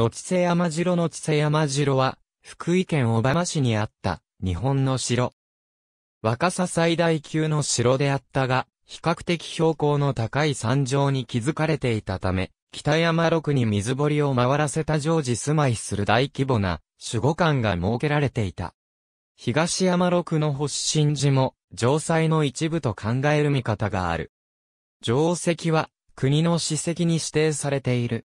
のちせ山城のちせ山城は、福井県小浜市にあった、日本の城。若さ最大級の城であったが、比較的標高の高い山上に築かれていたため、北山麓に水堀を回らせた常時住まいする大規模な守護官が設けられていた。東山麓の発信寺も、城塞の一部と考える見方がある。城石は、国の史跡に指定されている。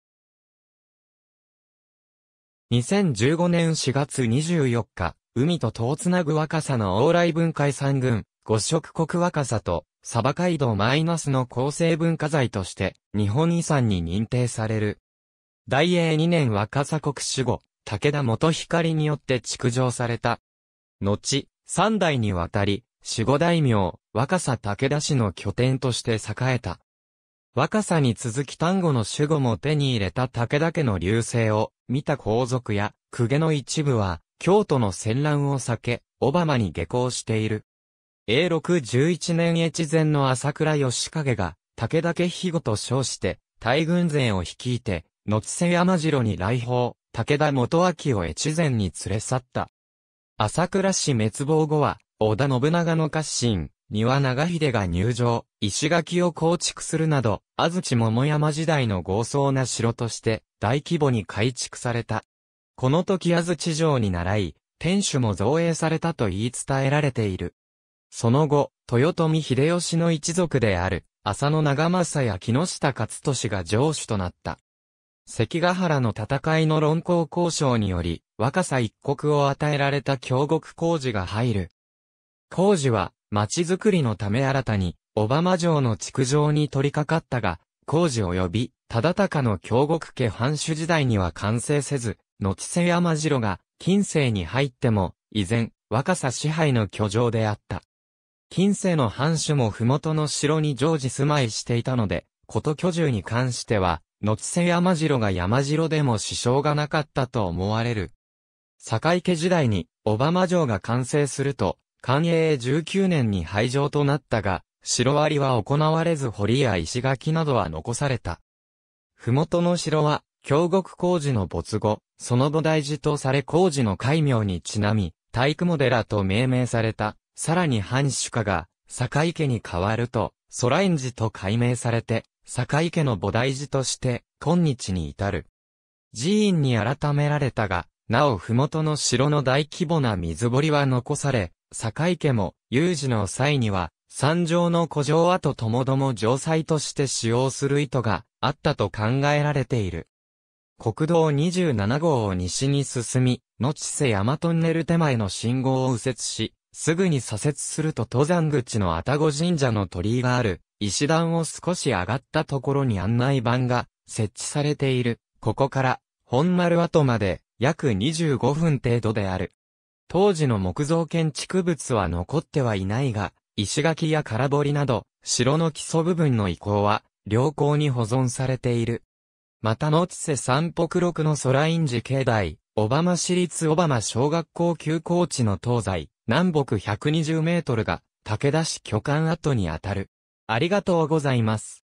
2015年4月24日、海と戸をつなぐ若さの往来分解三群、五色国若さと、サバ街道マイナスの構成文化財として、日本遺産に認定される。大英2年若さ国守護、武田元光によって築城された。後、三代にわたり、守護大名、若さ武田氏の拠点として栄えた。若さに続き丹後の守護も手に入れた武田家の流星を、見た皇族や、公家の一部は、京都の戦乱を避け、オバマに下校している。永禄11年越前の朝倉義景が、武田家肥後と称して、大軍勢を率いて、野津瀬山城に来訪、武田元明を越前に連れ去った。朝倉氏滅亡後は、織田信長の家臣、丹羽長秀が入城、石垣を構築するなど、安土桃山時代の豪壮な城として、大規模に改築された。この時安土城に倣い、天守も造営されたと言い伝えられている。その後、豊臣秀吉の一族である、浅野長政や木下勝利が城主となった。関ヶ原の戦いの論考交渉により、若さ一国を与えられた京国工事が入る。工事は、町づくりのため新たに、小浜城の築城に取り掛かったが、工事及び、忠敬の京極家藩主時代には完成せず、後瀬山城が近世に入っても、依然、若さ支配の居城であった。近世の藩主も麓の城に常時住まいしていたので、こと居住に関しては、後瀬山城が山城でも支障がなかったと思われる。坂池時代に、小浜城が完成すると、寛永19年に廃城となったが、城割りは行われず堀や石垣などは残された。ふもとの城は、京極工事の没後、その菩提寺とされ工事の改名にちなみ、体育モデラと命名された、さらに藩主家が、坂家に変わると、空院寺と改名されて、坂家の菩提寺として、今日に至る。寺院に改められたが、なお麓の城の大規模な水堀は残され、坂家も、有事の際には、山上の古城跡ともども城塞として使用する意図があったと考えられている。国道27号を西に進み、後瀬山トンネル手前の信号を右折し、すぐに左折すると登山口の愛宕神社の鳥居がある、石段を少し上がったところに案内板が設置されている。ここから、本丸跡まで約25分程度である。当時の木造建築物は残ってはいないが、石垣や空堀など、城の基礎部分の遺構は良好に保存されている。また、のちせ三北六の空院寺境内、小浜市立小浜小学校休校地の東西、南北120メートルが、武田市巨漢跡にあたる。ありがとうございます。